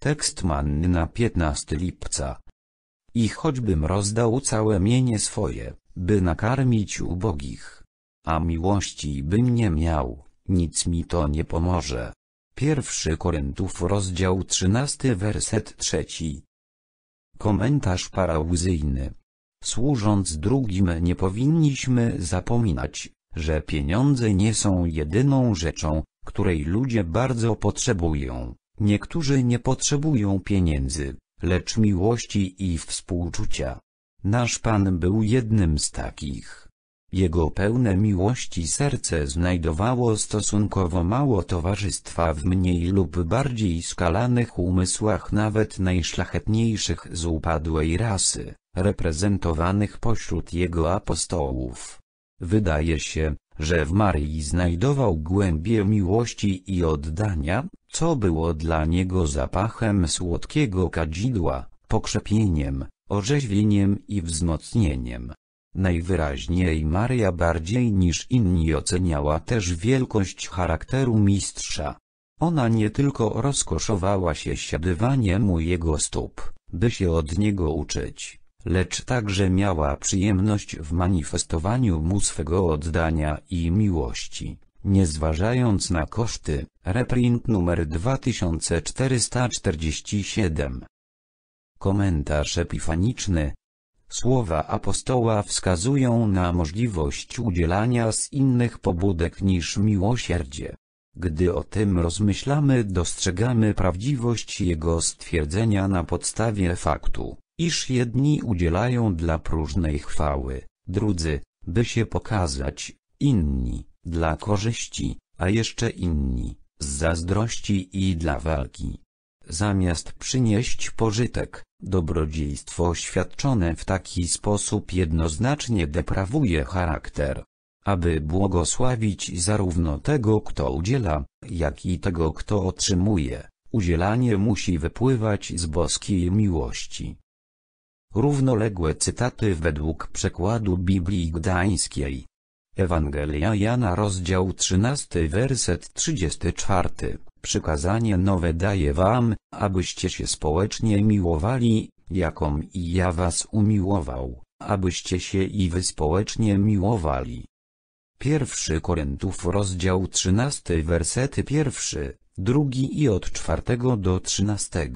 Tekst manny na 15 lipca. I choćbym rozdał całe mienie swoje, by nakarmić ubogich. A miłości bym nie miał, nic mi to nie pomoże. Pierwszy Koryntów rozdział 13 werset 3. Komentarz parałzyjny. Służąc drugim nie powinniśmy zapominać, że pieniądze nie są jedyną rzeczą, której ludzie bardzo potrzebują. Niektórzy nie potrzebują pieniędzy, lecz miłości i współczucia. Nasz Pan był jednym z takich. Jego pełne miłości serce znajdowało stosunkowo mało towarzystwa w mniej lub bardziej skalanych umysłach nawet najszlachetniejszych z upadłej rasy, reprezentowanych pośród jego apostołów. Wydaje się, że w Maryi znajdował głębie miłości i oddania, co było dla niego zapachem słodkiego kadzidła, pokrzepieniem, orzeźwieniem i wzmocnieniem. Najwyraźniej Maria bardziej niż inni oceniała też wielkość charakteru mistrza. Ona nie tylko rozkoszowała się siadywaniem u jego stóp, by się od niego uczyć, lecz także miała przyjemność w manifestowaniu mu swego oddania i miłości. Nie zważając na koszty, reprint numer 2447. Komentarz epifaniczny. Słowa apostoła wskazują na możliwość udzielania z innych pobudek niż miłosierdzie. Gdy o tym rozmyślamy dostrzegamy prawdziwość jego stwierdzenia na podstawie faktu iż jedni udzielają dla próżnej chwały, drudzy, by się pokazać, inni, dla korzyści, a jeszcze inni, z zazdrości i dla walki. Zamiast przynieść pożytek, dobrodziejstwo świadczone w taki sposób jednoznacznie deprawuje charakter aby błogosławić zarówno tego kto udziela, jak i tego kto otrzymuje, udzielanie musi wypływać z boskiej miłości. Równoległe cytaty według przekładu Biblii Gdańskiej. Ewangelia Jana rozdział 13 werset 34. Przykazanie nowe daję wam, abyście się społecznie miłowali, jakom i ja was umiłował, abyście się i wy społecznie miłowali. 1 Koryntów, rozdział 13 wersety 1, 2 i od 4 do 13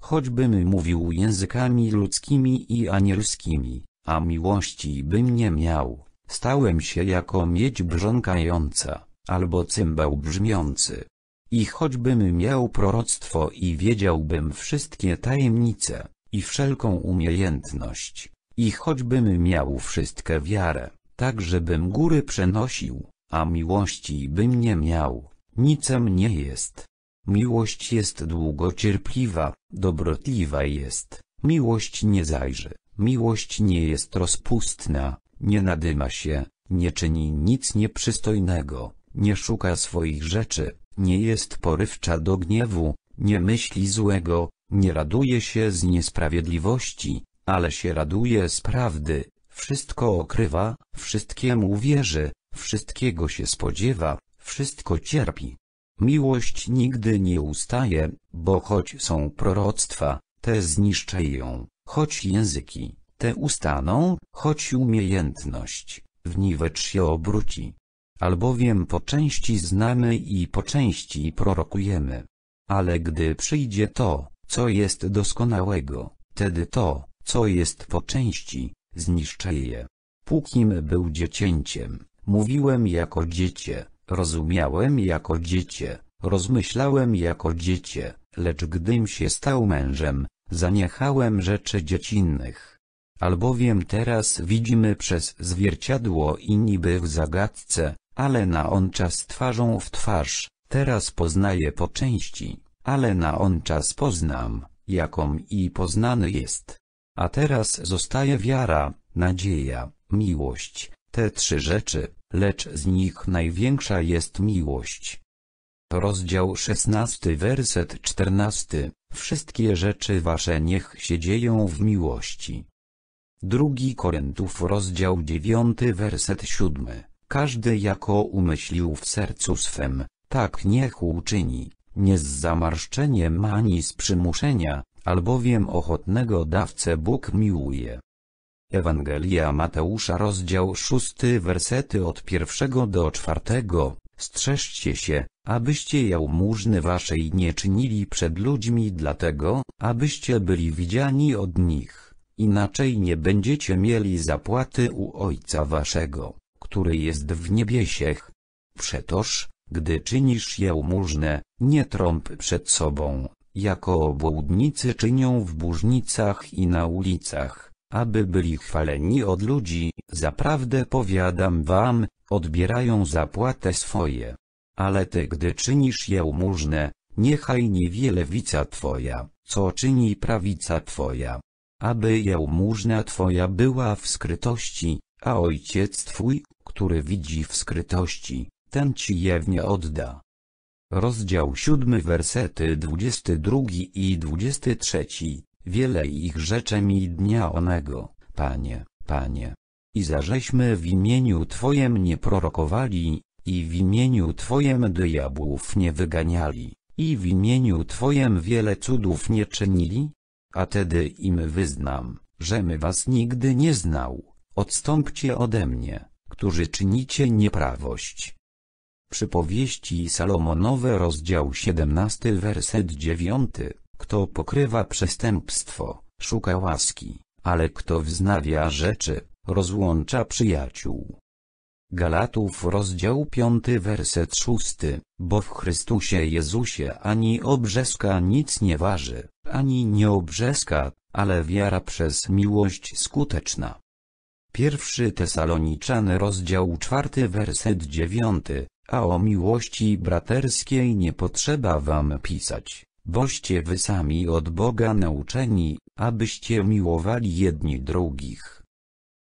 choćbym mówił językami ludzkimi i anielskimi, a miłości bym nie miał, stałem się jako miedź brzonkająca, albo cymbał brzmiący. I choćbym miał proroctwo i wiedziałbym wszystkie tajemnice, i wszelką umiejętność, i choćbym miał wszystkie wiarę, tak żebym góry przenosił, a miłości bym nie miał, nicem nie jest. Miłość jest długocierpliwa, dobrotliwa jest, miłość nie zajrzy, miłość nie jest rozpustna, nie nadyma się, nie czyni nic nieprzystojnego, nie szuka swoich rzeczy, nie jest porywcza do gniewu, nie myśli złego, nie raduje się z niesprawiedliwości, ale się raduje z prawdy, wszystko okrywa, wszystkiemu wierzy, wszystkiego się spodziewa, wszystko cierpi. Miłość nigdy nie ustaje, bo choć są proroctwa, te ją. choć języki, te ustaną, choć umiejętność, w niwecz się obróci. Albowiem po części znamy i po części prorokujemy. Ale gdy przyjdzie to, co jest doskonałego, tedy to, co jest po części, zniszczy je. Pókim był dziecięciem, mówiłem jako dziecię, Rozumiałem jako dziecię, rozmyślałem jako dziecię, lecz gdym się stał mężem, zaniechałem rzeczy dziecinnych. Albowiem teraz widzimy przez zwierciadło i niby w zagadce, ale na on czas twarzą w twarz, teraz poznaję po części, ale na on czas poznam, jaką i poznany jest. A teraz zostaje wiara, nadzieja, miłość, te trzy rzeczy, lecz z nich największa jest miłość. Rozdział 16 werset 14 Wszystkie rzeczy wasze niech się dzieją w miłości. Drugi Korentów rozdział 9 werset 7 Każdy jako umyślił w sercu swem, tak niech uczyni, nie z zamarszczeniem ani z przymuszenia, albowiem ochotnego dawcę Bóg miłuje. Ewangelia Mateusza rozdział 6 wersety od pierwszego do czwartego. Strzeżcie się, abyście jałmużny waszej nie czynili przed ludźmi dlatego, abyście byli widziani od nich. Inaczej nie będziecie mieli zapłaty u Ojca waszego, który jest w niebiesiech. Przetoż, gdy czynisz jałmużnę, nie trąb przed sobą, jako obłudnicy czynią w burznicach i na ulicach aby byli chwaleni od ludzi, zaprawdę powiadam wam, odbierają zapłatę swoje. Ale ty gdy czynisz jałmużnę, niechaj nie wie lewica twoja, co czyni prawica twoja. Aby jałmużna twoja była w skrytości, a ojciec twój, który widzi w skrytości, ten ci jewnie odda. Rozdział 7 wersety 22 i 23 wiele ich rzecze mi dnia onego, Panie, Panie. I zażeśmy w imieniu Twojem nie prorokowali, i w imieniu Twojem diabłów nie wyganiali, i w imieniu Twojem wiele cudów nie czynili? A tedy im wyznam, żem was nigdy nie znał, odstąpcie ode mnie, którzy czynicie nieprawość. Przypowieści Salomonowe rozdział 17 werset 9 kto pokrywa przestępstwo, szuka łaski, ale kto wznawia rzeczy, rozłącza przyjaciół. Galatów rozdział 5 werset 6, bo w Chrystusie Jezusie ani obrzeska nic nie waży, ani nie obrzeska, ale wiara przez miłość skuteczna. Pierwszy Tesaloniczany rozdział 4 werset 9, a o miłości braterskiej nie potrzeba wam pisać boście wy sami od Boga nauczeni, abyście miłowali jedni drugich.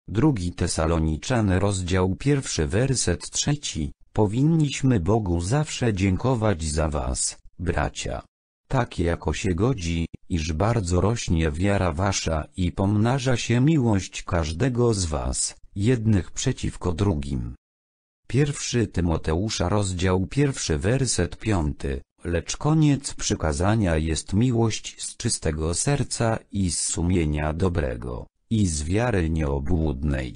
Drugi Tesaloniczan rozdział pierwszy werset trzeci, powinniśmy Bogu zawsze dziękować za was, bracia. Tak jako się godzi, iż bardzo rośnie wiara wasza i pomnaża się miłość każdego z was, jednych przeciwko drugim. Pierwszy Tymoteusza rozdział pierwszy werset piąty. Lecz koniec przykazania jest miłość z czystego serca i z sumienia dobrego, i z wiary nieobłudnej.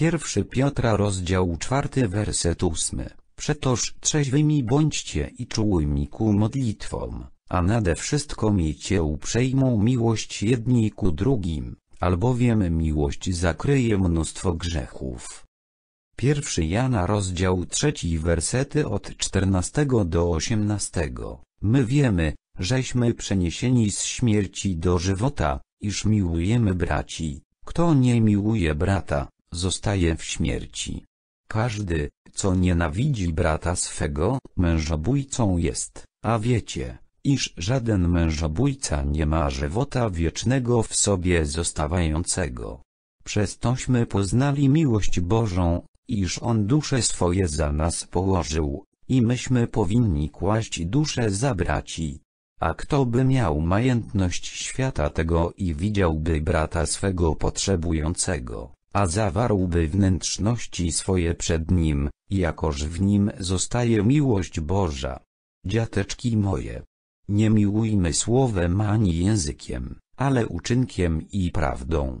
1 Piotra rozdział 4 werset 8 Przetoż trzeźwymi bądźcie i czułymi ku modlitwom, a nade wszystko miejcie uprzejmą miłość jedni ku drugim, albowiem miłość zakryje mnóstwo grzechów. Pierwszy Jana rozdział trzeci wersety od 14 do 18. My wiemy, żeśmy przeniesieni z śmierci do żywota, iż miłujemy braci. Kto nie miłuje brata, zostaje w śmierci. Każdy, co nienawidzi brata swego, mężobójcą jest, a wiecie, iż żaden mężobójca nie ma żywota wiecznego w sobie zostawającego. Przez tośmy poznali miłość Bożą, iż On dusze swoje za nas położył, i myśmy powinni kłaść dusze za braci. A kto by miał majętność świata tego i widziałby brata swego potrzebującego, a zawarłby wnętrzności swoje przed nim, jakoż w nim zostaje miłość Boża. Dziateczki moje, nie miłujmy słowem ani językiem, ale uczynkiem i prawdą.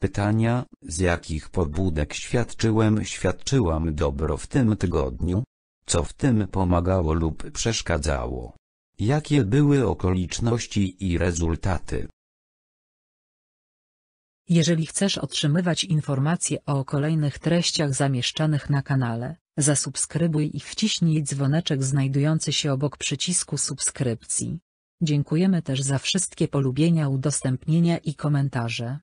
Pytania, z jakich pobudek świadczyłem świadczyłam dobro w tym tygodniu? Co w tym pomagało lub przeszkadzało? Jakie były okoliczności i rezultaty? Jeżeli chcesz otrzymywać informacje o kolejnych treściach zamieszczanych na kanale, zasubskrybuj i wciśnij dzwoneczek znajdujący się obok przycisku subskrypcji. Dziękujemy też za wszystkie polubienia, udostępnienia i komentarze.